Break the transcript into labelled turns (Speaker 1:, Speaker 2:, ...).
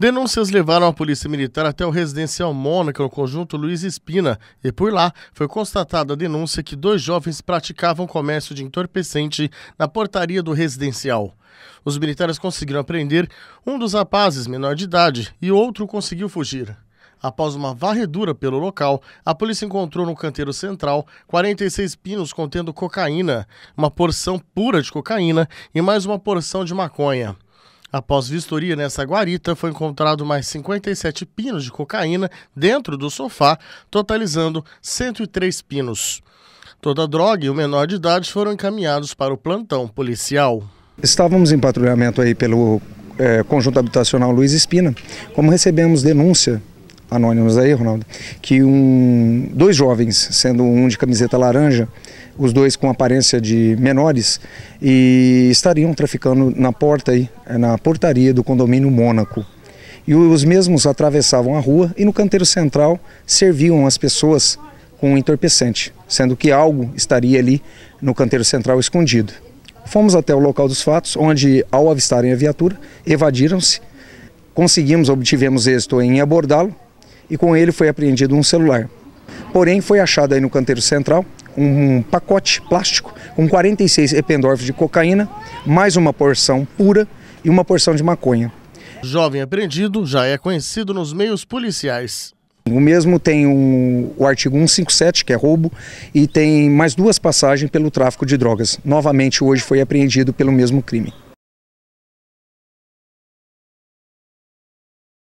Speaker 1: Denúncias levaram a Polícia Militar até o residencial Mônaco, no conjunto Luiz Espina, e por lá foi constatada a denúncia que dois jovens praticavam comércio de entorpecente na portaria do residencial. Os militares conseguiram prender um dos rapazes menor de idade e outro conseguiu fugir. Após uma varredura pelo local, a polícia encontrou no canteiro central 46 pinos contendo cocaína, uma porção pura de cocaína e mais uma porção de maconha. Após vistoria nessa guarita, foi encontrado mais 57 pinos de cocaína dentro do sofá, totalizando 103 pinos. Toda a droga e o menor de idade foram encaminhados para o plantão policial.
Speaker 2: Estávamos em patrulhamento aí pelo é, conjunto habitacional Luiz Espina, como recebemos denúncia anônimos aí, Ronaldo, que um, dois jovens, sendo um de camiseta laranja, os dois com aparência de menores, e estariam traficando na porta aí, eh, na portaria do condomínio Mônaco. E os mesmos atravessavam a rua e no canteiro central serviam as pessoas com um entorpecente, sendo que algo estaria ali no canteiro central escondido. Fomos até o local dos fatos, onde, ao avistarem a viatura, evadiram-se. Conseguimos, obtivemos êxito em abordá-lo, e com ele foi apreendido um celular. Porém, foi achado aí no canteiro central um pacote plástico com 46 ependorfes de cocaína, mais uma porção pura e uma porção de maconha.
Speaker 1: Jovem apreendido já é conhecido nos meios policiais.
Speaker 2: O mesmo tem o artigo 157, que é roubo, e tem mais duas passagens pelo tráfico de drogas. Novamente, hoje foi apreendido pelo mesmo crime.